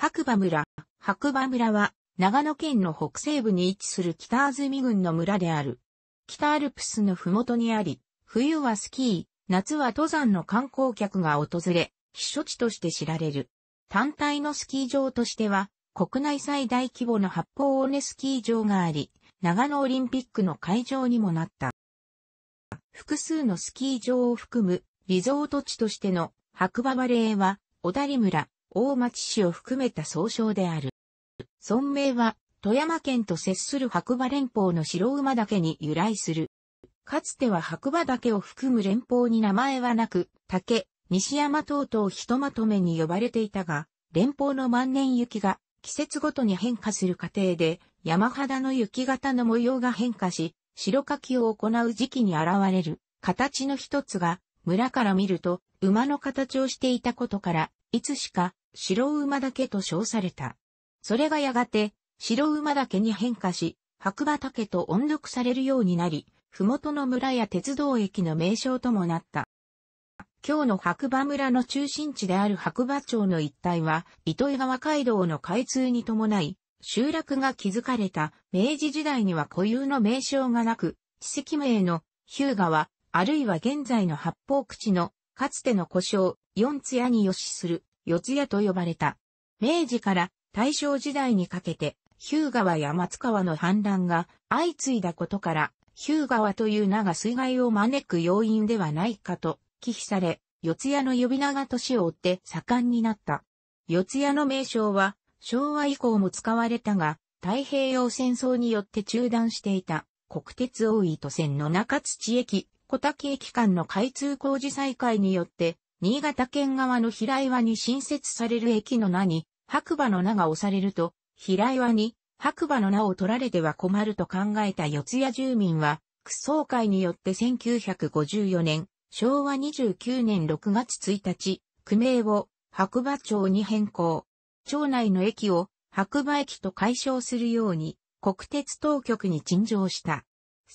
白馬村。白馬村は、長野県の北西部に位置する北安住郡の村である。北アルプスのふもとにあり、冬はスキー、夏は登山の観光客が訪れ、避暑地として知られる。単体のスキー場としては、国内最大規模の八方尾根スキー場があり、長野オリンピックの会場にもなった。複数のスキー場を含むリゾート地としての白馬バレーは、小谷村、大町市を含めた総称である。村名は、富山県と接する白馬連邦の白馬岳に由来する。かつては白馬岳を含む連邦に名前はなく、竹、西山等々ひとまとめに呼ばれていたが、連邦の万年雪が季節ごとに変化する過程で、山肌の雪型の模様が変化し、白かきを行う時期に現れる形の一つが、村から見ると馬の形をしていたことから、いつしか白馬岳と称された。それがやがて白馬岳に変化し、白馬岳と音読されるようになり、麓の村や鉄道駅の名称ともなった。今日の白馬村の中心地である白馬町の一帯は、糸魚川街道の開通に伴い、集落が築かれた明治時代には固有の名称がなく、地跡名の日向川、あるいは現在の八方口のかつての故障、四艶に吉する、四谷と呼ばれた。明治から大正時代にかけて、日向川や松川の氾濫が相次いだことから、日向川という名が水害を招く要因ではないかと忌避され、四谷の呼び名が年を追って盛んになった。四谷の名称は昭和以降も使われたが、太平洋戦争によって中断していた国鉄大糸線の中土駅、小滝駅間の開通工事再開によって新潟県側の平岩に新設される駅の名に、白馬の名が押されると、平岩に白馬の名を取られては困ると考えた四谷住民は、区総会によって1954年、昭和29年6月1日、区名を白馬町に変更。町内の駅を白馬駅と解消するように、国鉄当局に陳情した。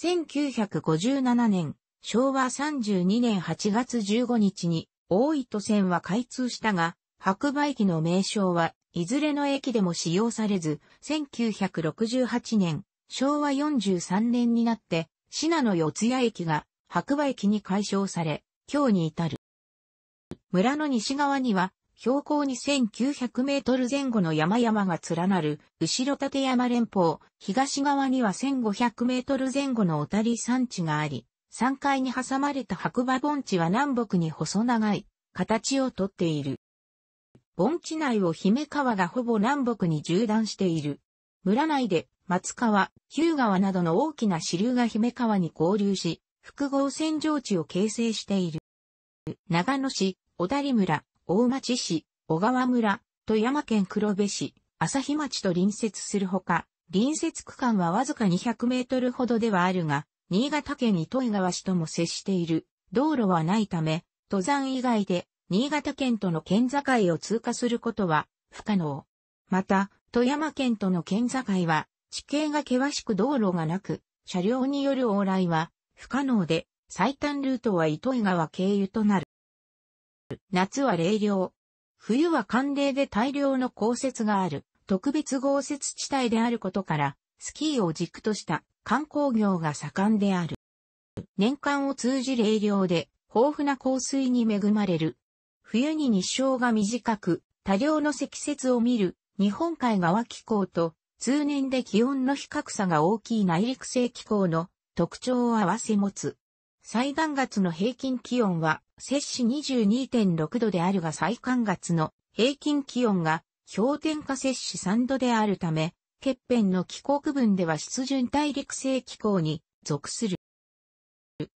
1957年、昭和32年8月15日に、大糸線は開通したが、白馬駅の名称はいずれの駅でも使用されず、1968年、昭和43年になって、信濃四谷駅が白馬駅に改称され、今日に至る。村の西側には、標高2900メートル前後の山々が連なる、後ろ立山連峰、東側には1500メートル前後の小谷山地があり、三階に挟まれた白馬盆地は南北に細長い形をとっている。盆地内を姫川がほぼ南北に縦断している。村内で松川、日向川などの大きな支流が姫川に合流し、複合線上地を形成している。長野市、小谷村、大町市、小川村、富山県黒部市、朝日町と隣接するほか、隣接区間はわずか200メートルほどではあるが、新潟県糸魚川市とも接している。道路はないため、登山以外で新潟県との県境を通過することは不可能。また、富山県との県境は地形が険しく道路がなく、車両による往来は不可能で、最短ルートは糸魚川経由となる。夏は冷涼。冬は寒冷で大量の降雪がある特別豪雪地帯であることから、スキーを軸とした観光業が盛んである。年間を通じ冷涼で豊富な降水に恵まれる。冬に日照が短く、多量の積雪を見る日本海側気候と通年で気温の比較差が大きい内陸性気候の特徴を合わせ持つ。最寒月の平均気温は摂氏22.6度であるが最寒月の平均気温が氷点下摂氏3度であるため、欠片の気候区分では湿潤大陸性気候に属する。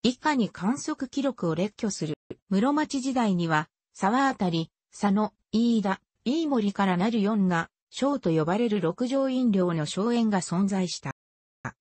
以下に観測記録を列挙する。室町時代には、沢あたり、佐野、飯田、飯森からなる四が、小と呼ばれる六条飲料の荘園が存在した。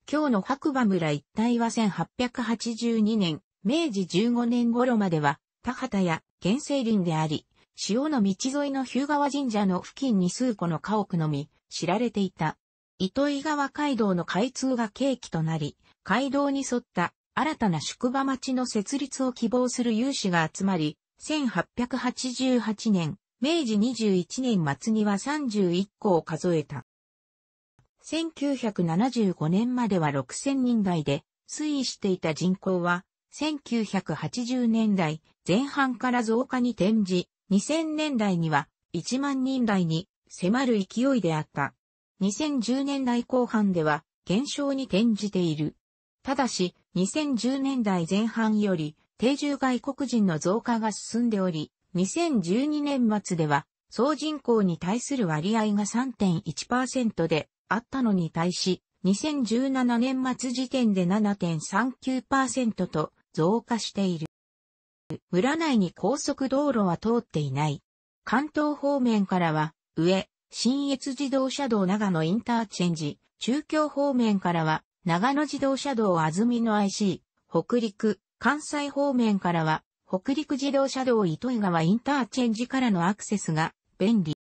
今日の白馬村一帯は1882年、明治15年頃までは、田畑や原生林であり、潮の道沿いの日向川神社の付近に数個の家屋のみ、知られていた。糸井川街道の開通が契機となり、街道に沿った新たな宿場町の設立を希望する有志が集まり、1888年、明治21年末には31校を数えた。1975年までは6000人台で推移していた人口は、1980年代前半から増加に転じ、2000年代には1万人台に迫る勢いであった。2010年代後半では減少に転じている。ただし、2010年代前半より定住外国人の増加が進んでおり、2012年末では総人口に対する割合が3.1%であったのに対し、2017年末時点で7.39%と増加している。村内に高速道路は通っていない。関東方面からは、上、新越自動車道長野インターチェンジ、中京方面からは、長野自動車道安住の IC、北陸、関西方面からは、北陸自動車道糸井川インターチェンジからのアクセスが便利。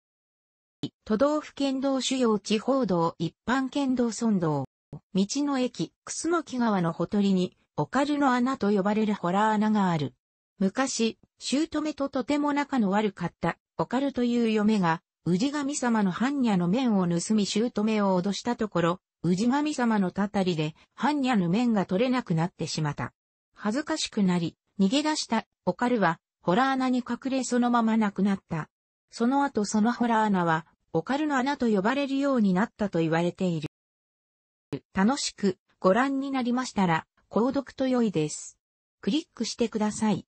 都道府県道主要地方道一般県道村道。道の駅、楠木川のほとりに、オカルの穴と呼ばれるホラー穴がある。昔、姑ととても仲の悪かった、オカルという嫁が、氏神様の般若の面を盗み姑を脅したところ、氏神様のたたりで般若の面が取れなくなってしまった。恥ずかしくなり、逃げ出したオカルは、ホラー穴に隠れそのまま亡くなった。その後そのホラー穴は、オカルの穴と呼ばれるようになったと言われている。楽しくご覧になりましたら、購読と良いです。クリックしてください。